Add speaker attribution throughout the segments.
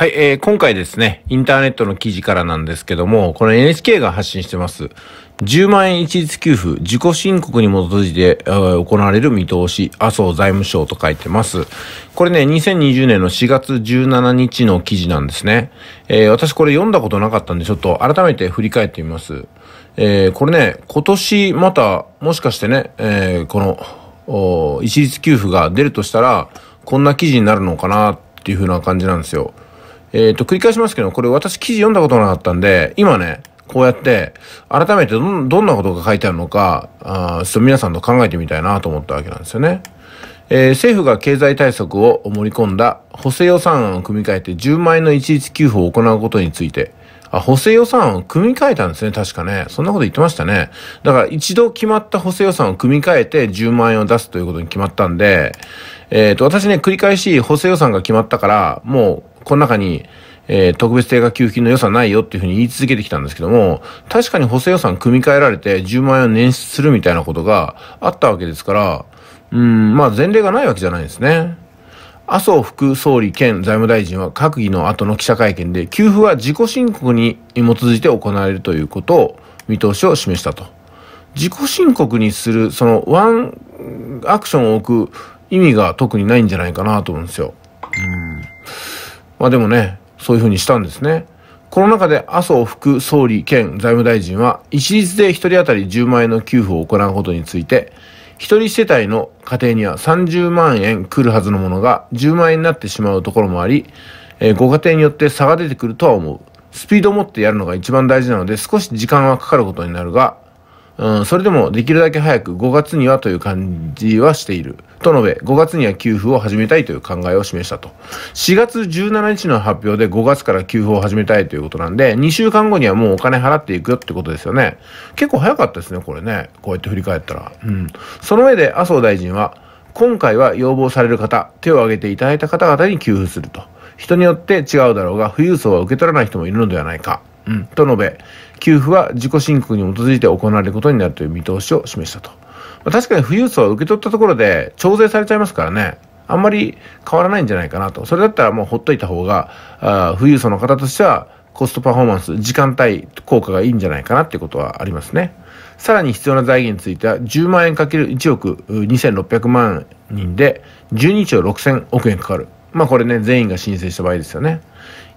Speaker 1: はい、えー、今回ですね、インターネットの記事からなんですけども、この NHK が発信してます、10万円一律給付、自己申告に基づいて、えー、行われる見通し、麻生財務省と書いてます。これね、2020年の4月17日の記事なんですね。えー、私これ読んだことなかったんで、ちょっと改めて振り返ってみます。えー、これね、今年また、もしかしてね、えー、この、一律給付が出るとしたら、こんな記事になるのかなっていう風な感じなんですよ。えっ、ー、と、繰り返しますけど、これ私記事読んだことなかったんで、今ね、こうやって、改めてどんなことが書いてあるのか、あちょっと皆さんと考えてみたいなと思ったわけなんですよね。えー、政府が経済対策を盛り込んだ補正予算案を組み替えて10万円の一律給付を行うことについて、あ、補正予算案を組み替えたんですね。確かね。そんなこと言ってましたね。だから一度決まった補正予算を組み替えて10万円を出すということに決まったんで、えっ、ー、と、私ね、繰り返し補正予算が決まったから、もうこの中に、えー、特別定額給付金の予算ないよっていうふうに言い続けてきたんですけども、確かに補正予算組み替えられて10万円を捻出するみたいなことがあったわけですから、うん、まあ前例がないわけじゃないんですね。麻生副総理兼財務大臣は閣議の後の記者会見で、給付は自己申告に基づいて行われるということを、見通しを示したと。自己申告にする、そのワンアクションを置く意味が特にないんじゃないかなと思うんですよ。うんまあでもね、そういうふうにしたんですね。この中で麻生副総理兼財務大臣は、一律で1人当たり10万円の給付を行うことについて、1人世帯の家庭には30万円来るはずのものが10万円になってしまうところもあり、えー、ご家庭によって差が出てくるとは思う。スピードを持ってやるのが一番大事なので少し時間はかかることになるが、うん、それでもできるだけ早く5月にはという感じはしている。と述べ、5月には給付を始めたいという考えを示したと。4月17日の発表で5月から給付を始めたいということなんで、2週間後にはもうお金払っていくよってことですよね。結構早かったですね、これね。こうやって振り返ったら。うん。その上で麻生大臣は、今回は要望される方、手を挙げていただいた方々に給付すると。人によって違うだろうが、富裕層は受け取らない人もいるのではないか。うん。と述べ、給付は自己申告に基づいて行われることになるという見通しを示したと。ま確かに富裕層は受け取ったところで徴税されちゃいますからね。あんまり変わらないんじゃないかなと。それだったらもうほっといた方が、あ富裕層の方としてはコストパフォーマンス、時間帯効果がいいんじゃないかなってことはありますね。さらに必要な財源については10万円かける1億2600万人で12兆6000億円かかる。まあこれね、全員が申請した場合ですよね。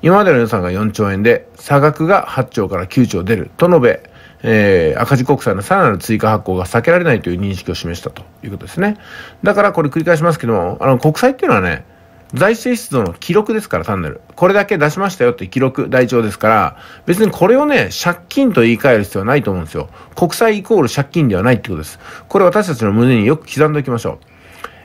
Speaker 1: 今までの予算が4兆円で、差額が8兆から9兆出ると述べ、えー、赤字国債のさらなる追加発行が避けられないという認識を示したということですね。だからこれ繰り返しますけども、あの国債っていうのはね、財政出動の記録ですから、単なる。これだけ出しましたよって記録、台帳ですから、別にこれをね、借金と言い換える必要はないと思うんですよ。国債イコール借金ではないってことです。これ私たちの胸によく刻んでおきましょう。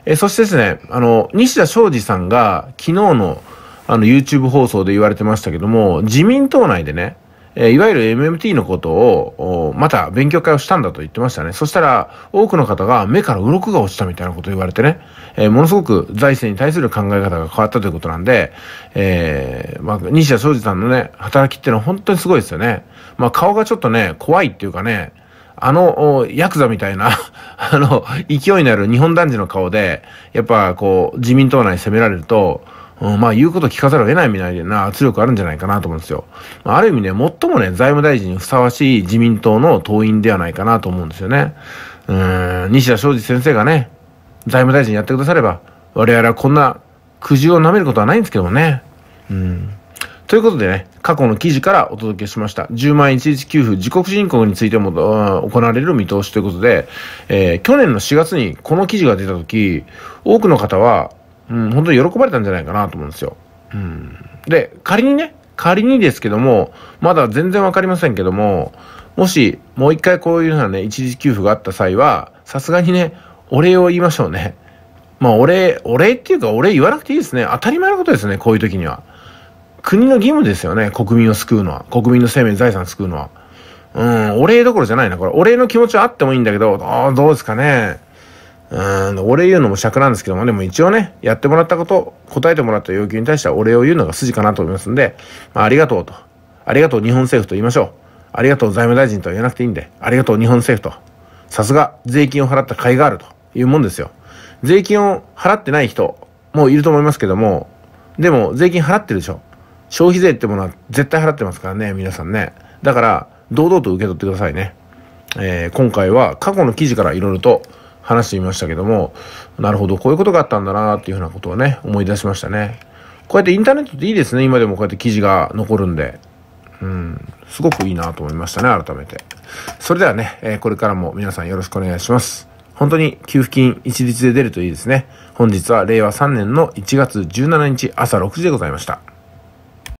Speaker 1: えそしてですね、あの、西田昌司さんが昨日のあの YouTube 放送で言われてましたけども、自民党内でね、えいわゆる MMT のことを、また勉強会をしたんだと言ってましたね。そしたら、多くの方が目から鱗が落ちたみたいなことを言われてね、えー、ものすごく財政に対する考え方が変わったということなんで、えー、まあ、西田昌司さんのね、働きっていうのは本当にすごいですよね。まあ、顔がちょっとね、怖いっていうかね、あの、ヤクザみたいな あの、勢いのある日本男児の顔で、やっぱこう、自民党内に攻められると、うん、まあ言うこと聞かざるを得ないみたいな圧力あるんじゃないかなと思うんですよ。ある意味ね、最もね、財務大臣にふさわしい自民党の党員ではないかなと思うんですよね。うん、西田昌司先生がね、財務大臣やってくだされば、我々はこんな苦渋を舐めることはないんですけどもね。うんということでね、過去の記事からお届けしました。10万一律給付、自国人口についても行われる見通しということで、えー、去年の4月にこの記事が出たとき、多くの方は、うん、本当に喜ばれたんじゃないかなと思うんですよ。うん。で、仮にね、仮にですけども、まだ全然わかりませんけども、もし、もう一回こういうようなね、一時給付があった際は、さすがにね、お礼を言いましょうね。まあ、お礼、お礼っていうか、お礼言わなくていいですね。当たり前のことですね、こういう時には。国の義務ですよね。国民を救うのは。国民の生命、財産を救うのは。うん、お礼どころじゃないな、これ。お礼の気持ちはあってもいいんだけど、どうですかね。うん、お礼言うのも尺なんですけども、でも一応ね、やってもらったこと、答えてもらった要求に対してはお礼を言うのが筋かなと思いますんで、まあ、ありがとうと。ありがとう日本政府と言いましょう。ありがとう財務大臣とは言わなくていいんで、ありがとう日本政府と。さすが税金を払った甲斐があるというもんですよ。税金を払ってない人もいると思いますけども、でも税金払ってるでしょ。消費税ってものは絶対払ってますからね、皆さんね。だから、堂々と受け取ってくださいね。えー、今回は過去の記事からいろいろと話してみましたけども、なるほど、こういうことがあったんだなっていうふうなことをね、思い出しましたね。こうやってインターネットっていいですね。今でもこうやって記事が残るんで。うん、すごくいいなと思いましたね、改めて。それではね、えー、これからも皆さんよろしくお願いします。本当に給付金一律で出るといいですね。本日は令和3年の1月17日朝6時でございました。